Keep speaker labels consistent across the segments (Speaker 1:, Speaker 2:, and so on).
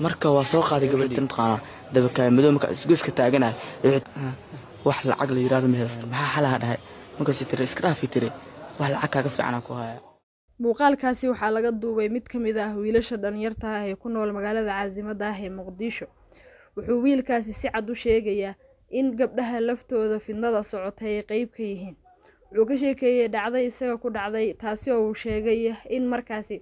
Speaker 1: marka waa soo qaaday gabadhii mataqaanaa dabakaaya madow markaa isgoyska taaganahay wax lacag la yirahdo ma haysto maxaa xalaha dhahay markaasuu tiri iska tiri wax lacag kaaga fiicanaa ku haya muuqaalkaasi waxaa laga duubay mid ka mid ah wiilasha dhallinyarta ah ee ku nool magaalada caasimada ah ee muqdisho wuxuu wiilkaasi si cad u sheegayaa in gabdhaha laftooda fidnada socotay ay qeyb ka yihiin wuxuu ka sheekeeyey dhacday isaga ku dhacday taasi oo uu sheegay in markaasi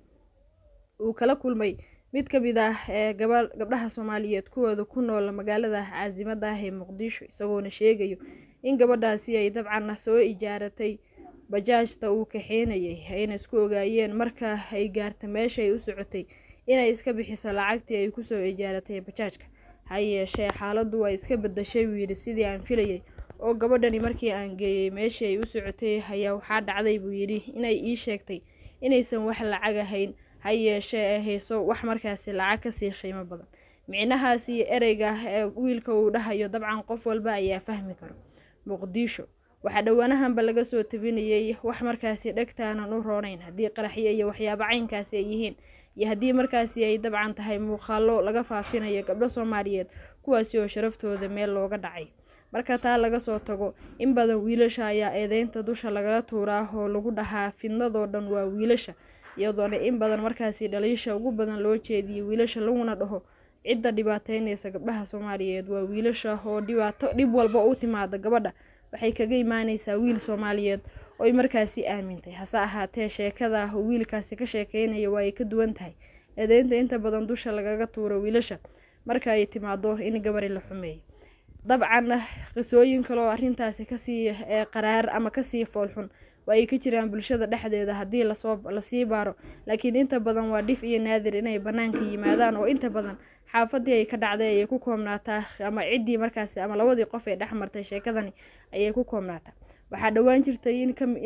Speaker 1: uu kala kulmay mid ka mid ah ee gabdhaha soomaaliyeed kuwooda ku nool magaalada caasimada ah ee muqdisho isagoona sheegayo in gabadhaasi ay dabcan ah soo ijaaratay bajaajta uu kaxeynayay ayna isku ogaayeen marka ay gaarta meeshaay u socotay inay iska bixiso lacagtii ay kusoo ijaaratay bajaajka ha yeeshee xaaladdu waa iska badashay buu yidhi sidii aan filayay oo gabadhani markii aan geeyey meeshii ay u socotay ayaa waxaa dhacday buu yidhi inay ii sheegtay inaysan wax lacag ahayn ha yeeshee hayso wax markaasi lacag kasii qiimo badan micnahaas ereyga ah ee wiilka uu dhahayo dabcan qof walba ayaa fahmi karo muqdisho waxaa dhowaanahanba laga soo tabinayay wax markaasi dhegtaanan u roonayn haddii qaraxyo iyo waxyaabo caynkaasi ay yihiin iyo haddii markaasi ay dabcan tahay muuqaalo laga faafinayo gabdho soomaaliyeed kuwaasi oo sharaftooda meel looga dhacay marka taa laga soo tago in badan wiilasha ayaa eedeynta dusha lagala tuuraa oo lagu dhahaa fidnadoo dhan waa wiilasha iyadoona in badan markaasi dhaliisha ugu badan loo jeediyo wiilasha laguna dhaho cidda dhibaataynaysa gabdhaha soomaaliyeed waa wiilasha oo dhibaato dhib walba u timaada gabadha waxay kaga imaaneysaa wiil soomaaliyeed oy markaasi aamintay hase ahaatee sheekada ah oo wiilkaasi ka sheekeynaya waa ay ka duwan tahay eedeynta inta badan dusha lagaga tuuro wiilasha marka ay timaado in gabari la xumeeyo dabcan qisooyin kale oo arrintaasi kasii eh, qaraar ama kasii foolxun waa ay ka jiraan bulshada dhexdeeda haddii lasii baaro laakiin inta badan waa dhif iyo naadir inay bannaanka yimaadaan oo inta badan xaafadii ay ka dhacday ayay ku koobnaataa ama ciddii markaasi ama labadii qof ee dhex martay sheekadani ayay ku koobnaataa waxaa dhowaan jirtay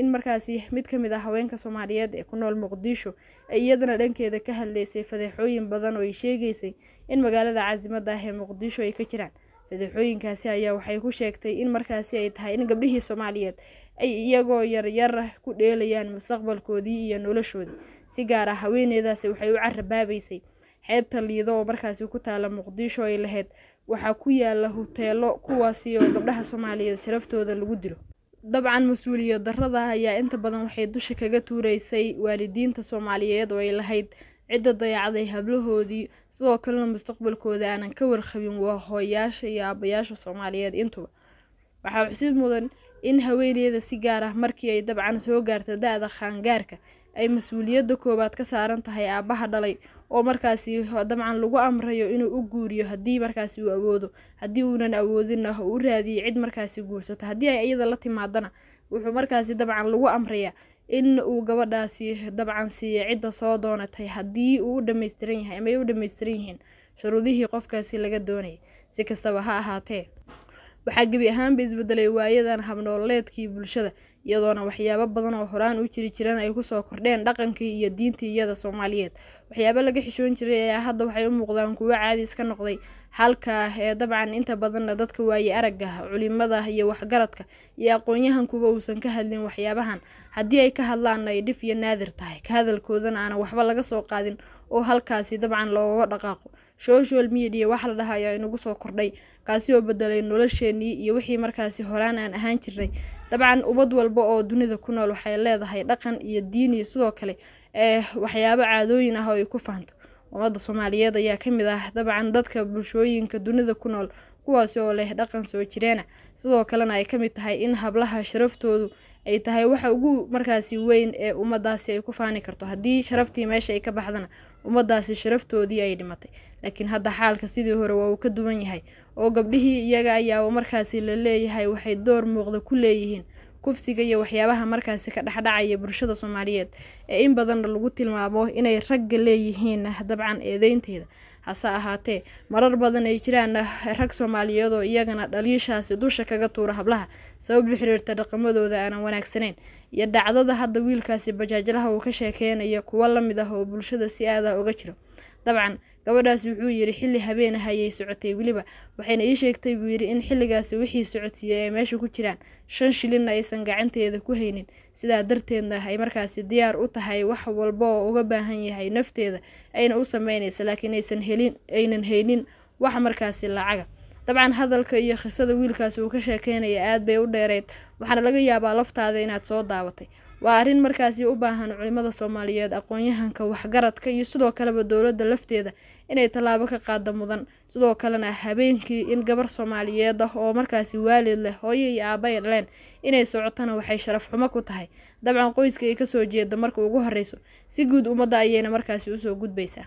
Speaker 1: in markaasi mid ka mid ah haweenka soomaaliyeed ee ku nool muqdisho ee iyadana dhankeeda ka hadlaysay fadeexooyin badan oo ay sheegaysay in magaalada caasimada ah ee muqdisho ay ka jiraan fadeexooyinkaasi ayaa waxay ku sheegtay in markaasi ay tahay in gabdhihii soomaaliyeed ay iyagoo yaryarah ku dheelayaan mustaqbalkoodii iyo noloshoodii si gaar ah haweeneydaasi waxay u carabaabaysay xeebta liido oo markaasi ku taala muqdisho ay lahayd waxaa ku yaala huteelo kuwaasi oo gabdhaha soomaaliyeed sharaftooda lagu dilo dabcan mas-uuliyad darrada ah ayaa inta badan waxay dusha kaga tuuraysay waalidiinta soomaaliyeed oo ay lahayd cidda dayacday hablahoodii sidoo kalena mustaqbalkooda aanan ka warqabin waa hooyayaasha iyo aabayaasha soomaaliyeed intuba waxaa xusid mudan in haweeneyda si gaar ah markii ay dabcan soo gaarta da-da khaangaarka ay mas-uuliyadda koowaad ka saaran tahay aabbaha dhalay oo markaasi dabcan lagu amrayo inuu u guuriyo haddii markaasi uu awoodo haddii uunan awoodinna ah uu raadiyo cid markaasi guursato haddii ay iyada la timaadana wuxuu markaasi dabcan lagu amrayaa in uu gabadhaasi dabcan siiyo cidda soo doonatay haddii uu u dhammaystiran yahay ama u dhammaystiran yihiin shuruudihii qofkaasi laga doonayay si kastaba ha ahaatee waxaa gebi ahaanba isbedelay waayadan habnooleedkii bulshada iyadoona waxyaabo badan oo horaan u jiri jireen ay kusoo kordheen dhaqankii iyo diintii iyada soomaaliyeed waxyaabo laga xishoon jiray ayaa hadda waxay u muuqdaan kuwo caadi iska noqday halkaah ee dabcan inta badanna dadka waaye aragga culimmada iyo waxgaradka iyo aqoon-yahan kuwa uusan ka hadlin waxyaabahan haddii ay ka hadlaanna ay dhif iyo naadir tahay ka hadalkoodana aana waxba laga soo qaadin oo halkaasi dabcan loogaga dhaqaaqo social media wax la dhaha ayaa inagu soo kordhay kaasi oo bedelay nolosheenii iyo wixii markaasi horaan aan ahaan jirnay dabcan ubad walba oo dunida ku nool waxay leedahay dhaqan iyo diin iyo sidoo kale ee eh, waxyaabo caadooyin ah oo ay ku faanto ummadda soomaaliyeed ayaa ka mid ah dabcan dadka bulshooyinka dunida ku nool kuwaasi oo leh dhaqan soo jireena ah. sidoo kalena ay ka mid tahay in hablaha sharaftoodu ay tahay waxa ugu markaasi weyn ee ummadaasi ay ku faani karto haddii sharaftii meesha ay ka baxdana ummadaasi sharaftoodii ay dhimatay laakiin hadda xaalka sidii hore waa uu ka duwan yahay oo gabdhihii iyaga ayaaba markaasi la leeyahay waxay door muuqda ku leeyihiin kufsiga iyo waxyaabaha markaasi ka dhexdhacaya bulshada soomaaliyeed ee in badanna lagu tilmaamo inay ragga leeyihiin dabcan eedeynteeda hase ahaatee marar badan ay jiraan rag soomaaliyeed oo iyagana dhaliishaasi dusha kaga tuura hablaha sabab la xiriirta dhaqamadooda aanan wanaagsanayn iyo dhacdada hadda wiilkaasi bajaajlaha uu ka sheekeynayo kuwo lamid ah oo bulshada si aada ah uga jiro dabcan gabadhaas wuxuu yidhi xilli habeen ah ayay socotay weliba waxayna ii sheegtay buu yidhi in xilligaasi wixii socodsiiyey ay meesha ku jiraan shan shilinna aysan gacanteeda ku haynin sidaa darteedna ay markaasi diyaar u tahay wax walba oo uga baahan yahay nafteeda ayna u sameynaysa laakiin aysan helin aynan haynin wax markaasi lacaga dabcan hadalka iyo khisada wiilkaasi uu ka sheekeynaya aad bay u dheereyd waxaana laga yaabaa laftaada inaad soo daawatay waa arrin markaasi u baahan culimada soomaaliyeed aqoon-yahanka waxgaradka iyo sidoo kaleba dowladda lafteeda inay tallaabo ka qaada mudan sidoo kalena habeenkii in gabar soomaaliyeed ah oo markaasi waalid leh hooye iyo aabay leen inay socotana waxay sharaf xumo ku tahay dabcan qoyska ay soo jeeda marka ugu horreyso si guud ummadda ayayna markaasi usoo gudbaysaa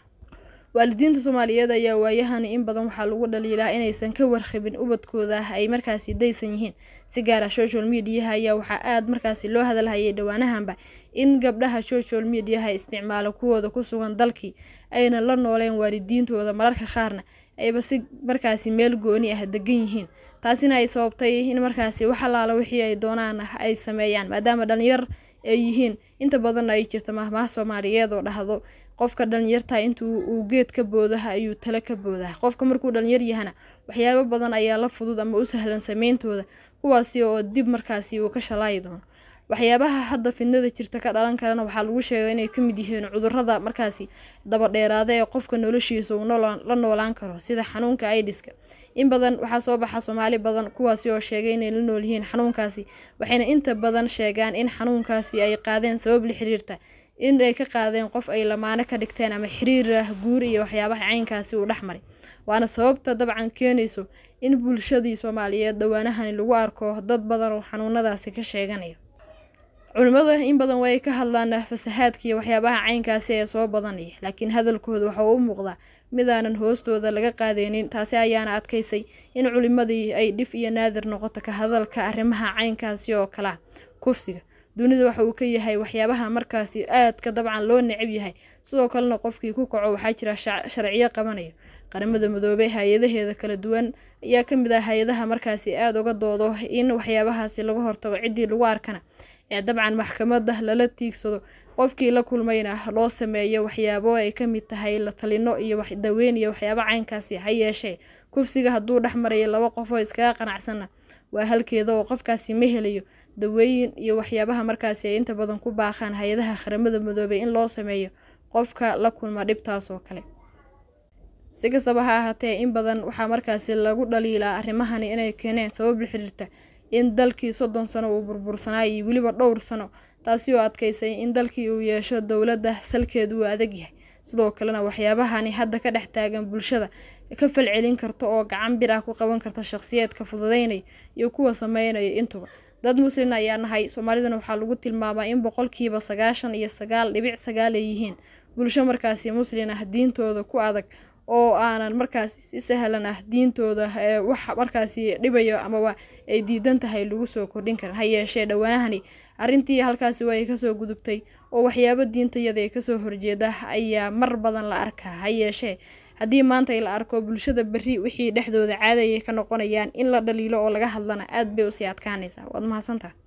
Speaker 1: Waalidiinta Soomaaliyeed ayaa waayahani in badan waxaa lagu dhaliilaa inaysan ka warqabin ubadkooda ay markaasi daysan yihiin si gaara ah social mediaha ayaa waxaa aad markaasi loo hadalhayay dhowaanahanba in gabdhaha social mediaha isticmaala kuwooda ku sugan dalkii ayna la nooleen waalidiintooda mararka qaarna ayba si markaasi meel gooni ah degan yihiin taasina ay sababtay in markaasi wax allaala wixii ay doonaan ah ay sameeyaan maadaama dhallinyar ay yihiin inta badanna ay jirta mahmaah soomaaliyeed oo dhahdo qofka dhalinyartaha intuu uu geed ka boodaha ayuu tale ka boodaha qofka markuu dhalinyar yahana waxyaabo badan ayaa la fudud ama u sahlan sameyntooda kuwaasi oo dib markaasi uu ka shalaayi doono waxyaabaha hadda fidnada jirta ka dhalan karana waxaa lagu sheegay inay ka mid yihiin cudurada markaasi dabadheeraada ee qofka noloshiisa uu la noolaan karo sida xanuunka idiska in badan waxaa soo baxa soomaali badan kuwaasi oo sheegay inay la nool yihiin xanuunkaasi waxayna inta badan sheegaan in xanuunkaasi ay qaadeen sabab la xiriirta in ay ka qaadeen qof ay lamaane ka dhigteen ama xiriir ah guur iyo waxyaabaha caynkaasi uu dhex maray waana sababta dabcan keenayso in bulshadii soomaaliyeed dawaanahani lagu arko dad badan oo xanuunadaasi ka sheeganaya culimmada in badan way ka hadlaan fasahaadka waxyaabaha caynkaasi ee soo badanaya laakiin hadalkooda waxa uu u muuqdaa mid aanan hoostooda laga qaadeynin taasi ayaana adkaysay in culimmadii ay dhif iyo naadir noqoto ka hadalka arrimaha caynkaasi oo kalaa kufsiga dunida waxa uu ka yahay waxyaabaha markaasi aadka dabcan loo necab yahay sidoo kalena qofkii ku kaco waxaa jira sharciyo qabanayo qaramada midoobey hay-adaheeda kala duwan ayaa ka mid ah hay-adaha markaasi aada uga doodo in waxyaabahaasi laga hortago ciddii lagu arkana ee dabcan maxkamada lala tiigsado qofkii la kulmayna loo sameeyo waxyaabo ay ka mid tahay la talino iyo daweyn iyo waxyaaba caynkaasi ha yeeshee kufsiga hadduu dhex marayo laba qofoo iskaga qanacsana waa halkeeda oo qofkaasi ma helayo daweeyin iyo waxyaabaha markaasi ay inta badan ku baaqaan hay-adaha qaramada midoobay in loo sameeyo qofka la kulma dhibtaas oo kale si kastaba ha ahaatee in badan waxaa markaasi lagu dhaliilaa arrimahani inay keeneen sabab la xiriirta in dalkii soddon sano uu burbursanaa iyo weliba dhowr sano taasi oo adkaysay in dalkii uu yeesho dowladda salkeedu uu adag yahay sidoo kalena waxyaabahani hadda ka dhex taagan bulshada ka falcelin karto oo gacan bir ah ku qaban karta shaqhsiyaedka fududeynaya iyo kuwa sameynaya intuba dad muslina ah ayaa nahay soomaaliduna waxaa lagu tilmaamaa in boqolkiiba sagaashan iyo sagaal dhibic sagaal ay yihiin bulsho markaasi muslin ah diintooda ku adag oo aanan markaas si sahlan ah diintooda eh, wax markaasi dhibayo amaba ay diidan tahay lagu soo kordhin karin ha yeeshee dhowaanahani arrintii halkaasi waa ay kasoo gudubtay oo waxyaabo diintayada ee kasoo horjeeda ayaa mar badan la arkaa ha yeeshee haddii maanta ay la arko bulshada berri wixii dhexdooda caadayay ka noqonayaan in la dhaliilo oo laga hadlana aad bay usii adkaanaysaa waad mahadsantaha